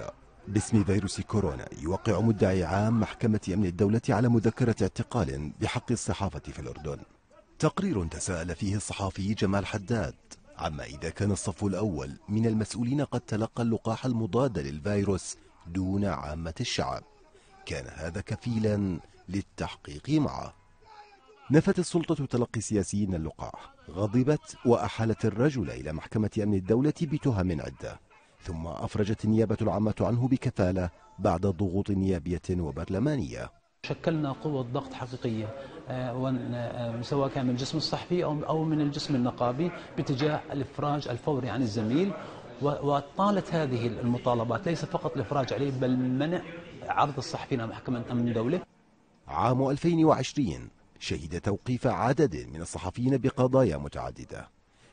أخرى باسم فيروس كورونا يوقع مدعي عام محكمة أمن الدولة على مذكرة اعتقال بحق الصحافة في الأردن تقرير تساءل فيه الصحافي جمال حداد عما إذا كان الصف الأول من المسؤولين قد تلقى اللقاح المضاد للفيروس دون عامة الشعب كان هذا كفيلا للتحقيق معه نفت السلطة تلقي سياسيين اللقاح غضبت وأحالت الرجل إلى محكمة أمن الدولة بتهم عدة ثم أفرجت النيابة العامة عنه بكفالة بعد ضغوط نيابية وبرلمانية شكلنا قوة ضغط حقيقية آه، آه، سواء كان من الجسم الصحفي أو من الجسم النقابي باتجاه الإفراج الفوري عن الزميل وطالت هذه المطالبات ليس فقط الإفراج عليه بل منع عرض الصحفيين على محكمة أمن الدولة عام 2020 شهد توقيف عدد من الصحفيين بقضايا متعددة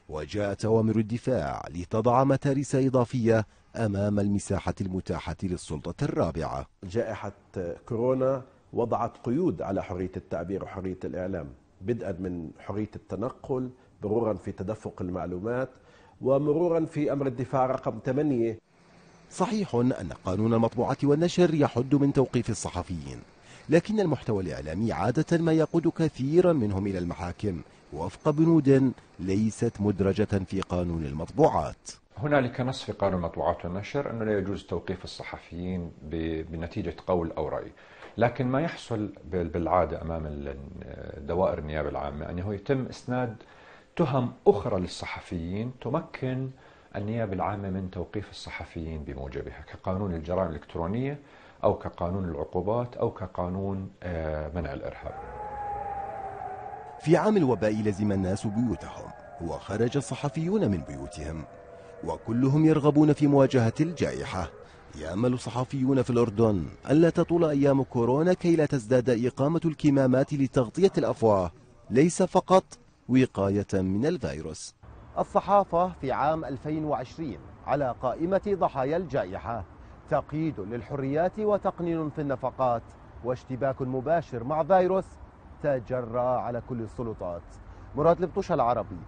وجاءت أوامر الدفاع لتضع متارس إضافية أمام المساحة المتاحة للسلطة الرابعة جائحة كورونا وضعت قيود على حرية التعبير وحرية الإعلام بدءا من حرية التنقل مرورا في تدفق المعلومات ومرورا في أمر الدفاع رقم 8 صحيح أن قانون المطبوعات والنشر يحد من توقيف الصحفيين لكن المحتوى الإعلامي عادة ما يقود كثيرا منهم إلى المحاكم وفق بنود ليست مدرجة في قانون المطبوعات هنالك نص في قانون المطبوعات والنشر أنه لا يجوز توقيف الصحفيين بنتيجة قول أو رأي لكن ما يحصل بالعادة أمام دوائر النيابة العامة أنه يتم إسناد تهم أخرى للصحفيين تمكن النيابة العامة من توقيف الصحفيين بموجبها كقانون الجرائم الإلكترونية أو كقانون العقوبات أو كقانون آه، منع الإرهاب في عام الوباء لزم الناس بيوتهم وخرج الصحفيون من بيوتهم وكلهم يرغبون في مواجهة الجائحة يأمل صحفيون في الأردن ألا تطول أيام كورونا كي لا تزداد إقامة الكمامات لتغطية الأفواه ليس فقط وقاية من الفيروس الصحافة في عام 2020 على قائمة ضحايا الجائحة تقييد للحريات وتقنين في النفقات واشتباك مباشر مع فيروس تجرى على كل السلطات مراد لبطوشة العربي